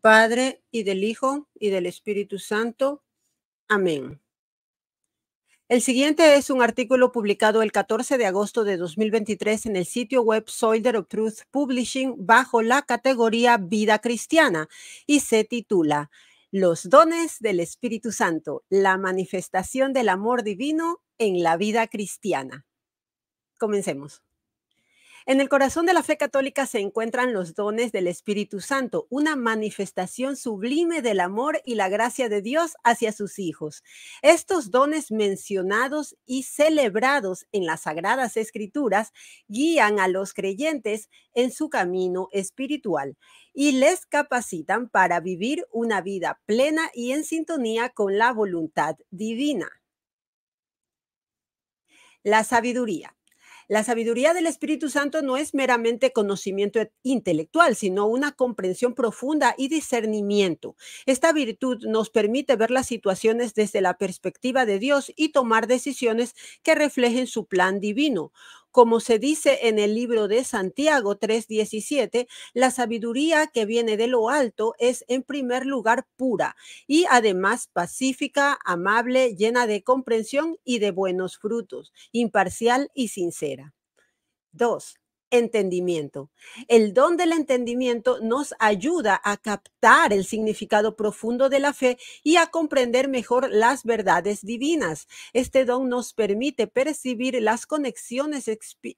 Padre y del Hijo y del Espíritu Santo. Amén. El siguiente es un artículo publicado el 14 de agosto de 2023 en el sitio web Solder of Truth Publishing bajo la categoría Vida Cristiana y se titula Los dones del Espíritu Santo, la manifestación del amor divino en la vida cristiana. Comencemos. En el corazón de la fe católica se encuentran los dones del Espíritu Santo, una manifestación sublime del amor y la gracia de Dios hacia sus hijos. Estos dones mencionados y celebrados en las Sagradas Escrituras guían a los creyentes en su camino espiritual y les capacitan para vivir una vida plena y en sintonía con la voluntad divina. La sabiduría. La sabiduría del Espíritu Santo no es meramente conocimiento e-, intelectual, sino una comprensión profunda y discernimiento. Esta virtud nos permite ver las situaciones desde la perspectiva de Dios y tomar decisiones que reflejen su plan divino como se dice en el libro de Santiago 3:17, la sabiduría que viene de lo alto es en primer lugar pura y además pacífica, amable, llena de comprensión y de buenos frutos, imparcial y sincera. 2 entendimiento. El don del entendimiento nos ayuda a captar el significado profundo de la fe y a comprender mejor las verdades divinas. Este don nos permite percibir las conexiones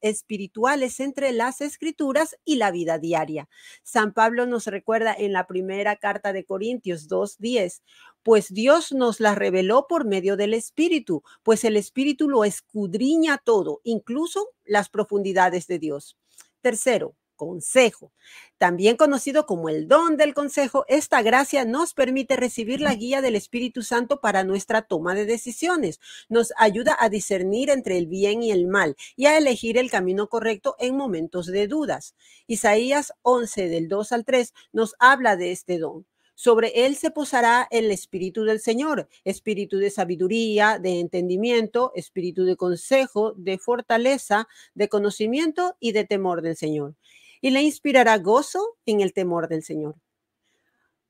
espirituales entre las escrituras y la vida diaria. San Pablo nos recuerda en la primera carta de Corintios 2.10 pues Dios nos la reveló por medio del Espíritu, pues el Espíritu lo escudriña todo, incluso las profundidades de Dios. Tercero, consejo. También conocido como el don del consejo, esta gracia nos permite recibir la guía del Espíritu Santo para nuestra toma de decisiones. Nos ayuda a discernir entre el bien y el mal y a elegir el camino correcto en momentos de dudas. Isaías 11 del 2 al 3 nos habla de este don sobre él se posará el Espíritu del Señor, espíritu de sabiduría, de entendimiento, espíritu de consejo, de fortaleza, de conocimiento y de temor del Señor. Y le inspirará gozo en el temor del Señor.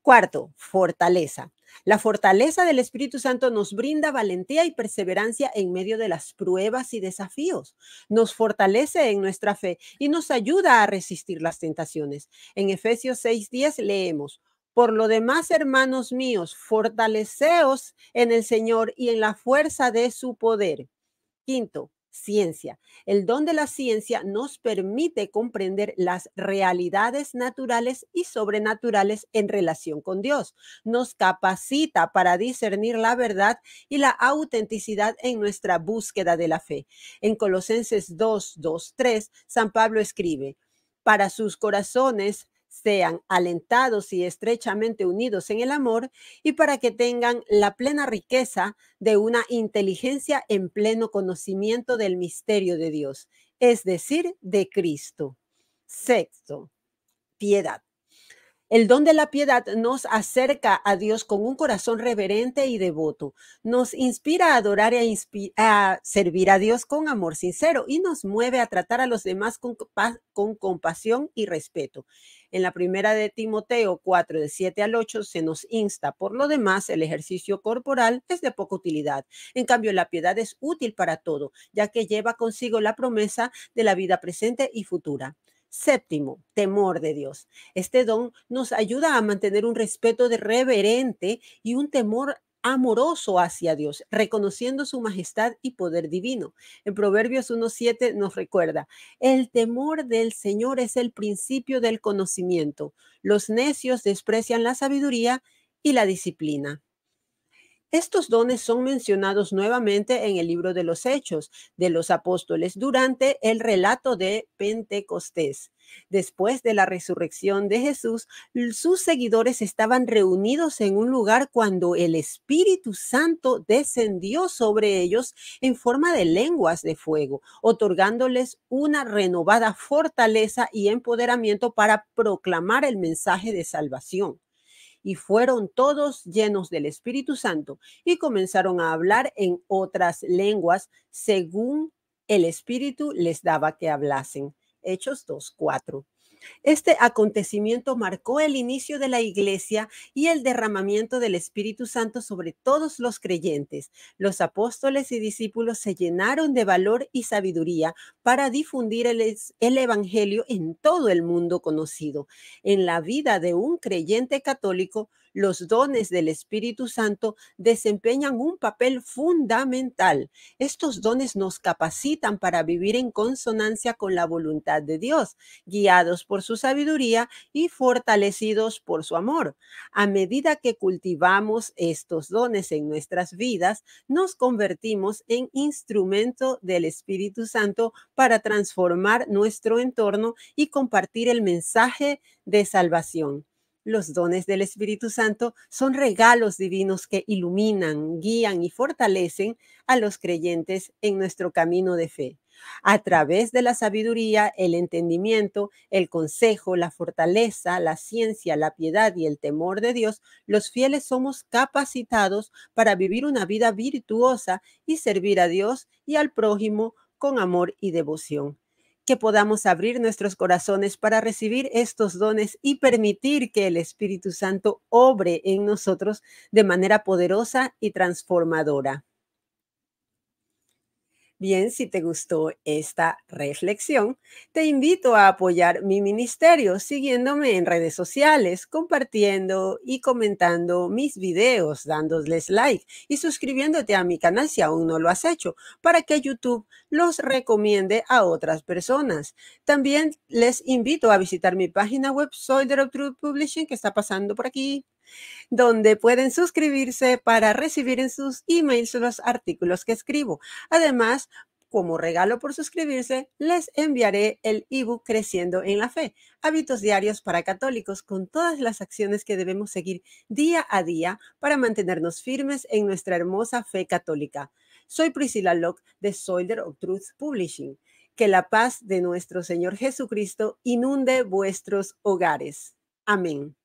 Cuarto, fortaleza. La fortaleza del Espíritu Santo nos brinda valentía y perseverancia en medio de las pruebas y desafíos. Nos fortalece en nuestra fe y nos ayuda a resistir las tentaciones. En Efesios 6:10 leemos, por lo demás, hermanos míos, fortaleceos en el Señor y en la fuerza de su poder. Quinto, ciencia. El don de la ciencia nos permite comprender las realidades naturales y sobrenaturales en relación con Dios. Nos capacita para discernir la verdad y la autenticidad en nuestra búsqueda de la fe. En Colosenses 2, 2, 3, San Pablo escribe, para sus corazones sean alentados y estrechamente unidos en el amor y para que tengan la plena riqueza de una inteligencia en pleno conocimiento del misterio de Dios, es decir, de Cristo. Sexto, piedad. El don de la piedad nos acerca a Dios con un corazón reverente y devoto, nos inspira a adorar y e a servir a Dios con amor sincero y nos mueve a tratar a los demás con, con compasión y respeto. En la primera de Timoteo 4, de 7 al 8, se nos insta, por lo demás, el ejercicio corporal es de poca utilidad. En cambio, la piedad es útil para todo, ya que lleva consigo la promesa de la vida presente y futura. Séptimo, temor de Dios. Este don nos ayuda a mantener un respeto de reverente y un temor amoroso hacia Dios, reconociendo su majestad y poder divino. En Proverbios 1.7 nos recuerda, el temor del Señor es el principio del conocimiento. Los necios desprecian la sabiduría y la disciplina. Estos dones son mencionados nuevamente en el libro de los Hechos de los Apóstoles durante el relato de Pentecostés. Después de la resurrección de Jesús, sus seguidores estaban reunidos en un lugar cuando el Espíritu Santo descendió sobre ellos en forma de lenguas de fuego, otorgándoles una renovada fortaleza y empoderamiento para proclamar el mensaje de salvación y fueron todos llenos del Espíritu Santo y comenzaron a hablar en otras lenguas según el Espíritu les daba que hablasen. Hechos 2.4. Este acontecimiento marcó el inicio de la iglesia y el derramamiento del Espíritu Santo sobre todos los creyentes. Los apóstoles y discípulos se llenaron de valor y sabiduría para difundir el, Evangelio en todo el mundo conocido. En la vida de un creyente católico, los dones del Espíritu Santo desempeñan un papel fundamental. Estos dones nos capacitan para vivir en consonancia con la voluntad de Dios, guiados por su sabiduría y fortalecidos por su amor. A medida que cultivamos estos dones en nuestras vidas, nos convertimos en instrumento del Espíritu Santo para transformar nuestro entorno y compartir el mensaje de salvación. Los dones del Espíritu Santo son regalos divinos que iluminan, guían y fortalecen a los creyentes en nuestro camino de fe. A través de la sabiduría, el entendimiento, el consejo, la fortaleza, la ciencia, la piedad y el temor de Dios, los fieles somos capacitados para vivir una vida virtuosa y servir a Dios y al prójimo con amor y devoción que podamos abrir nuestros corazones para recibir estos dones y permitir que el Espíritu Santo obre en nosotros de manera poderosa y transformadora. Bien, si te gustó esta reflexión, te invito a apoyar mi ministerio siguiéndome en redes sociales, compartiendo y comentando mis videos, dándoles like y suscribiéndote a mi canal si aún no lo has hecho, para que YouTube los recomiende a otras personas. También les invito a visitar mi página web Soy Publishing que está pasando por aquí donde pueden suscribirse para recibir en sus emails los artículos que escribo. Además, como regalo por suscribirse, les enviaré el ebook Creciendo en la Fe, hábitos diarios para católicos con todas las acciones que debemos seguir día a día para mantenernos firmes en nuestra hermosa fe católica. Soy Priscila Locke de Soldier of Truth Publishing. Que la paz de nuestro Señor Jesucristo inunde vuestros hogares. Amén.